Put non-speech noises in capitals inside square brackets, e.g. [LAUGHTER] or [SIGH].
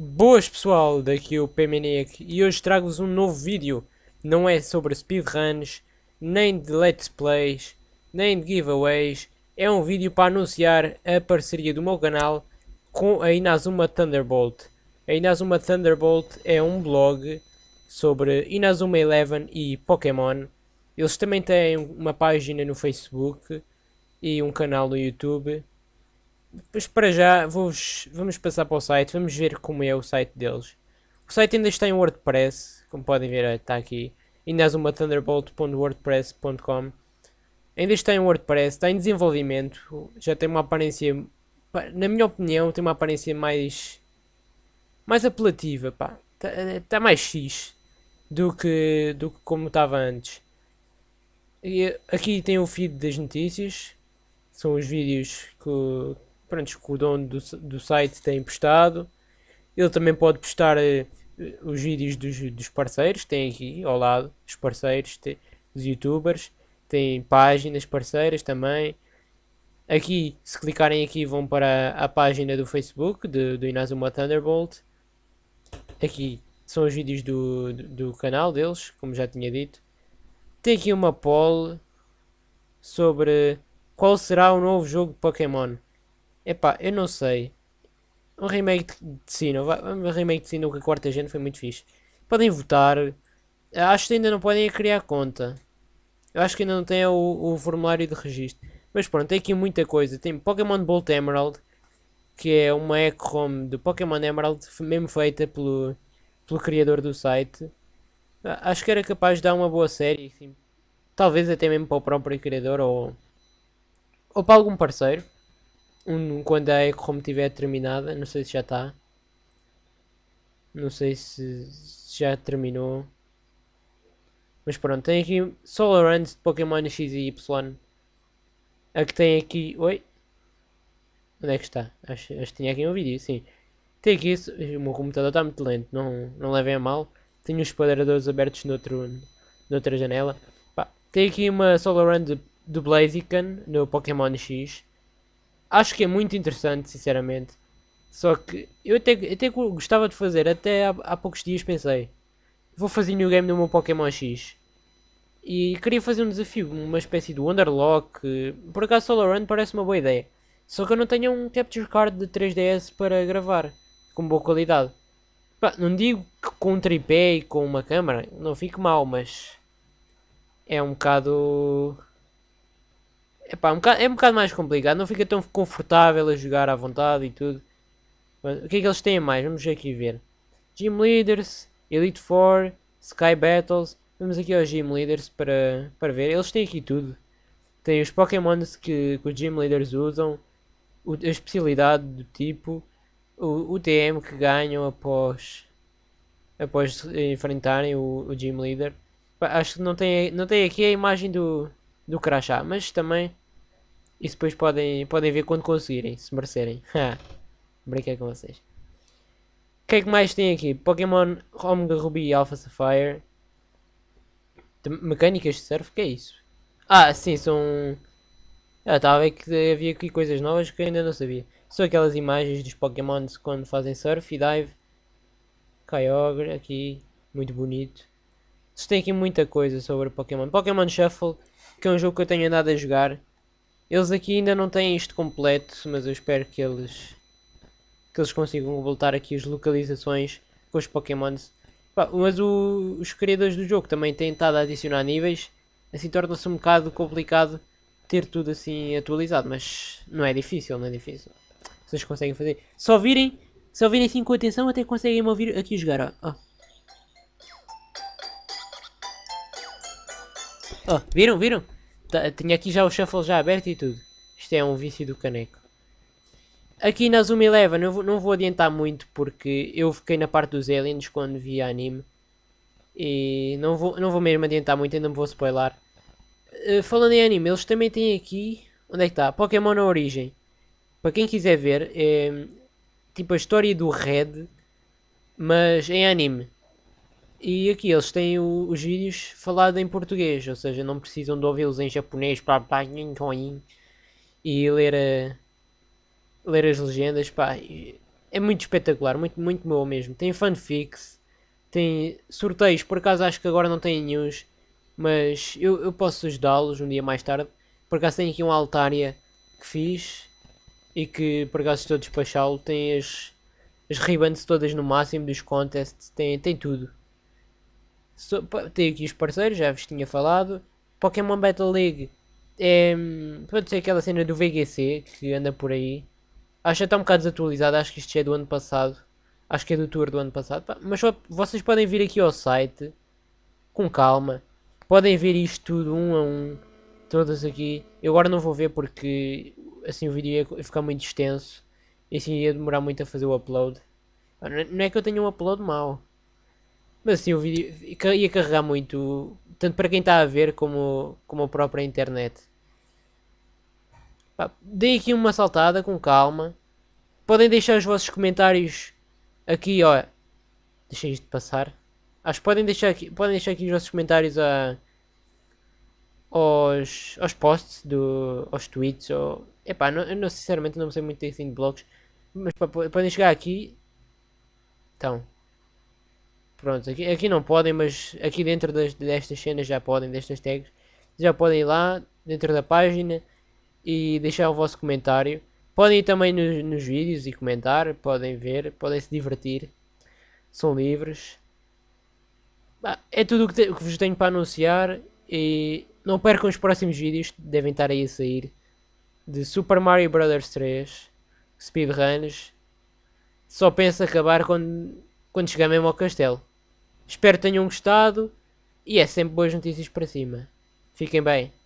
Boas pessoal, daqui é o Pemeniac e hoje trago-vos um novo vídeo. Não é sobre speedruns, nem de let's plays, nem de giveaways. É um vídeo para anunciar a parceria do meu canal com a Inazuma Thunderbolt. A Inazuma Thunderbolt é um blog sobre Inazuma Eleven e Pokémon. Eles também têm uma página no Facebook e um canal no YouTube. Mas para já vos, vamos passar para o site, vamos ver como é o site deles. O site ainda está em WordPress, como podem ver está aqui. Ainda há uma thunderbolt.wordpress.com Ainda está em WordPress, está em desenvolvimento, já tem uma aparência, na minha opinião, tem uma aparência mais, mais apelativa, pá. Está tá mais X do que, do que como estava antes. E aqui tem o feed das notícias, são os vídeos que, pronto, que o dono do, do site tem postado. Ele também pode postar eh, os vídeos dos, dos parceiros, tem aqui ao lado os parceiros, tem, os youtubers, tem páginas parceiras também. Aqui, se clicarem aqui, vão para a página do Facebook do Inazuma Thunderbolt. Aqui são os vídeos do, do, do canal deles, como já tinha dito. Tem aqui uma poll sobre qual será o novo jogo Pokémon. Epá, eu não sei. Um remake de Sino. Um remake de Sino com a quarta gente foi muito fixe. Podem votar. Acho que ainda não podem é criar conta. Eu acho que ainda não tem o, o formulário de registro. Mas pronto, tem aqui muita coisa. Tem Pokémon Bolt Emerald. Que é uma eco Home do Pokémon Emerald. Mesmo feita pelo, pelo criador do site. Ah, acho que era capaz de dar uma boa série. Talvez até mesmo para o próprio criador ou, ou para algum parceiro um, quando a Home tiver terminada, não sei se já está. Não sei se, se já terminou. Mas pronto, tem aqui Solar Runs de Pokémon X e Y. A que tem aqui. Oi? Onde é que está? Acho, acho que tinha aqui um vídeo, sim. Tem aqui isso. O meu computador está muito lento, não, não levem a mal. Tenho os poderadores abertos noutro, noutra janela. Pá, tem aqui uma Solar Run do Blaziken no Pokémon X. Acho que é muito interessante, sinceramente. Só que eu até, até gostava de fazer, até há, há poucos dias pensei. Vou fazer new game no meu Pokémon X. E queria fazer um desafio, uma espécie de Wonderlock. Por acaso Solar Run parece uma boa ideia. Só que eu não tenho um Capture Card de 3DS para gravar. Com boa qualidade. não digo que com um tripé e com uma câmera não fique mal, mas... É um bocado... Epá, é um bocado, é um bocado mais complicado, não fica tão confortável a jogar à vontade e tudo. Mas, o que é que eles têm mais? Vamos aqui ver. Gym Leaders, Elite four Sky Battles. Vamos aqui aos Gym Leaders para, para ver. Eles têm aqui tudo. Tem os Pokémons que, que os Gym Leaders usam, o, a especialidade do tipo, o, o TM que ganham após, após enfrentarem o, o Gym Leader. acho que não tem, não tem aqui a imagem do, do crachá, mas também isso depois podem, podem ver quando conseguirem, se merecerem. [LAUGHS] Brinquei com vocês. O que é que mais tem aqui? Pokémon Omega Ruby e Alpha Sapphire. De mecânicas de surf? que é isso? Ah, sim, são... Ah, estava a ver que havia aqui coisas novas que eu ainda não sabia. São aquelas imagens dos Pokémons quando fazem surf e dive. Kyogre aqui, muito bonito. Vocês tem aqui muita coisa sobre Pokémon. Pokémon Shuffle que é um jogo que eu tenho andado a jogar. Eles aqui ainda não têm isto completo, mas eu espero que eles que eles consigam voltar aqui as localizações com os Pokémons. Mas o, os criadores do jogo também têm estado a adicionar níveis, assim torna-se um bocado complicado ter tudo assim atualizado, mas não é difícil, não é difícil. Vocês conseguem fazer. Só virem, só virem assim com atenção até conseguem ouvir aqui jogar, Oh, viram, viram? T tá, tinha aqui já o shuffle já aberto e tudo. Isto é um vício do caneco. Aqui na Zoom Eleven eu não vou adiantar muito porque eu fiquei na parte dos aliens quando vi anime. E não vou, não vou mesmo adiantar muito, ainda me vou spoiler. Uh, falando em anime, eles também têm aqui... Onde é que está? Pokémon na origem. Para quem quiser ver, é tipo a história do Red, mas em anime. E aqui eles têm o, os vídeos falados em português, ou seja, não precisam de ouvi-los em japonês para e ler, a, ler as legendas. Pá, é muito espetacular, muito, muito bom mesmo. Tem fanfics, tem sorteios, por acaso acho que agora não tem nenhum, mas eu, eu posso ajudá-los um dia mais tarde. Por acaso tem aqui um altária que fiz e que por acaso estou a despachá-lo. Tem as, as ribbons todas no máximo dos contests, tem, tem tudo. So, tem aqui os parceiros, já vos tinha falado. Pokémon Battle League é. Hum, pode ser aquela cena do VGC que anda por aí. Acho que um bocado desatualizado, acho que isto é do ano passado. Acho que é do tour do ano passado. Mas só, vocês podem vir aqui ao site com calma. Podem ver isto tudo um a um. Todas aqui. Eu agora não vou ver porque assim o vídeo ia ficar muito extenso. E assim ia demorar muito a fazer o upload. Não é que eu tenha um upload mau. Mas assim, o vídeo ia carregar muito, tanto para quem está a ver como, como a própria internet. Pá, dei aqui uma saltada com calma. Podem deixar os vossos comentários aqui, ó. deixem isto passar. Acho que podem deixar aqui, podem deixar aqui os vossos comentários a, aos, aos posts, do, aos tweets. Ou, epá, não, eu não, sinceramente não sei muito de blogs. Mas pá, podem chegar aqui. Então, Pronto, aqui, aqui não podem, mas aqui dentro das, destas cenas já podem, destas tags. Já podem ir lá, dentro da página, e deixar o vosso comentário. Podem ir também nos, nos vídeos e comentar, podem ver, podem se divertir. São livres. Bah, é tudo o que, que vos tenho para anunciar. E não percam os próximos vídeos, devem estar aí a sair. De Super Mario Bros 3, speedruns. Só penso acabar quando, quando chegar mesmo ao castelo. Espero que tenham gostado e é sempre boas notícias para cima. Fiquem bem.